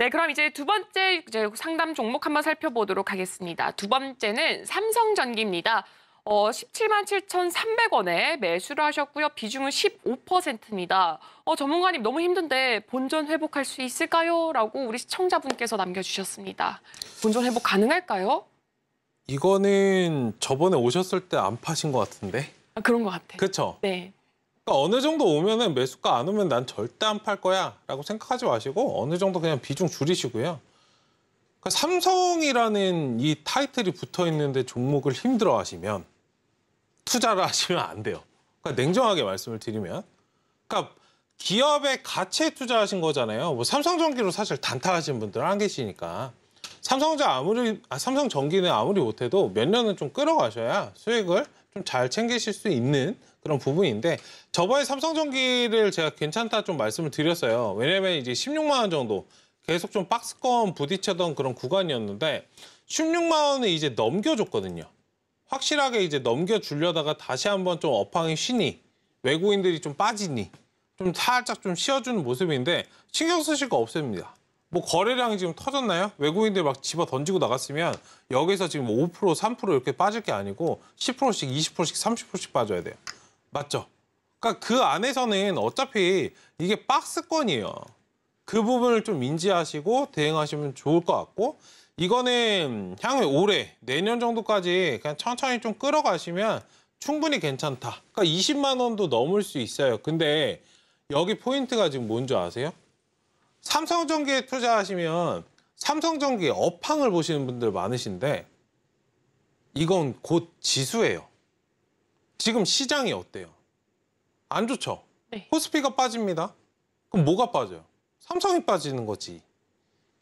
네, 그럼 이제 두 번째 이제 상담 종목 한번 살펴보도록 하겠습니다. 두 번째는 삼성전기입니다. 어, 17만 7,300원에 매수를 하셨고요. 비중은 15%입니다. 어, 전문가님 너무 힘든데 본전 회복할 수 있을까요? 라고 우리 시청자분께서 남겨주셨습니다. 본전 회복 가능할까요? 이거는 저번에 오셨을 때 안 파신 것 같은데? 아, 그런 것 같아요. 그렇죠? 네. 그러니까 어느 정도 오면은 매수가 안 오면 난 절대 안 팔 거야 라고 생각하지 마시고 어느 정도 그냥 비중 줄이시고요. 그러니까 삼성이라는 이 타이틀이 붙어 있는데 종목을 힘들어 하시면 투자를 하시면 안 돼요. 그러니까 냉정하게 말씀을 드리면. 그러니까 기업의 가치에 투자하신 거잖아요. 뭐 삼성전기로 사실 단타하신 분들 안 계시니까. 삼성전자 아무리 아, 삼성 전기는 아무리 못해도 몇 년은 좀 끌어가셔야 수익을 좀 잘 챙기실 수 있는 그런 부분인데 저번에 삼성전기를 제가 괜찮다 좀 말씀을 드렸어요. 왜냐면 하 이제 16만 원 정도 계속 좀 박스권 부딪혔던 그런 구간이었는데 16만 원을 이제 넘겨줬거든요. 확실하게 이제 넘겨주려다가 다시 한번 좀 업황이 쉬니 외국인들이 좀 빠지니 좀 살짝 좀 쉬어주는 모습인데 신경 쓰실 거 없습니다. 뭐 거래량이 지금 터졌나요? 외국인들 막 집어 던지고 나갔으면 여기서 지금 5% 3% 이렇게 빠질 게 아니고 10%씩 20%씩 30%씩 빠져야 돼요. 맞죠? 그러니까 그 안에서는 어차피 이게 박스권이에요. 그 부분을 좀 인지하시고 대응하시면 좋을 것 같고 이거는 향후 올해 내년 정도까지 그냥 천천히 좀 끌어가시면 충분히 괜찮다. 그러니까 20만 원도 넘을 수 있어요. 근데 여기 포인트가 지금 뭔지 아세요? 삼성전기에 투자하시면 삼성전기의 업황을 보시는 분들 많으신데 이건 곧 지수예요. 지금 시장이 어때요? 안 좋죠? 네. 코스피가 빠집니다. 그럼 뭐가 빠져요? 삼성이 빠지는 거지.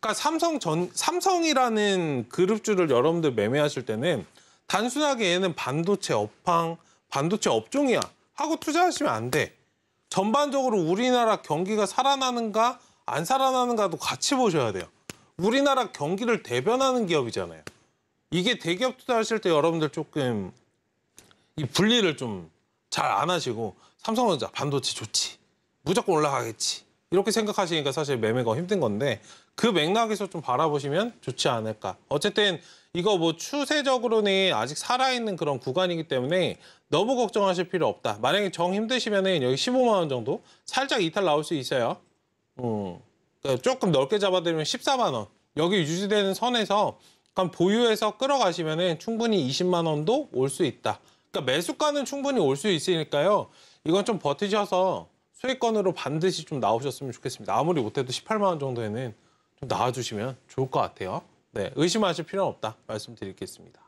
그러니까 삼성 전 삼성이라는 그룹주를 여러분들 매매하실 때는 단순하게 얘는 반도체 업황, 반도체 업종이야 하고 투자하시면 안 돼. 전반적으로 우리나라 경기가 살아나는가 안 살아나는가도 같이 보셔야 돼요. 우리나라 경기를 대변하는 기업이잖아요. 이게 대기업 투자하실 때 여러분들 조금 이 분리를 좀 잘 안 하시고 삼성전자 반도체 좋지 무조건 올라가겠지 이렇게 생각하시니까 사실 매매가 힘든 건데 그 맥락에서 좀 바라보시면 좋지 않을까. 어쨌든 이거 뭐 추세적으로는 아직 살아있는 그런 구간이기 때문에 너무 걱정하실 필요 없다. 만약에 정 힘드시면은 여기 15만 원 정도 살짝 이탈 나올 수 있어요. 그러니까 조금 넓게 잡아들면 14만 원. 여기 유지되는 선에서 그럼 보유해서 끌어가시면 충분히 20만 원도 올 수 있다. 그러니까 매수가는 충분히 올 수 있으니까요. 이건 좀 버티셔서 수익권으로 반드시 좀 나오셨으면 좋겠습니다. 아무리 못해도 18만 원 정도에는 좀 나와주시면 좋을 것 같아요. 네, 의심하실 필요는 없다 말씀드리겠습니다.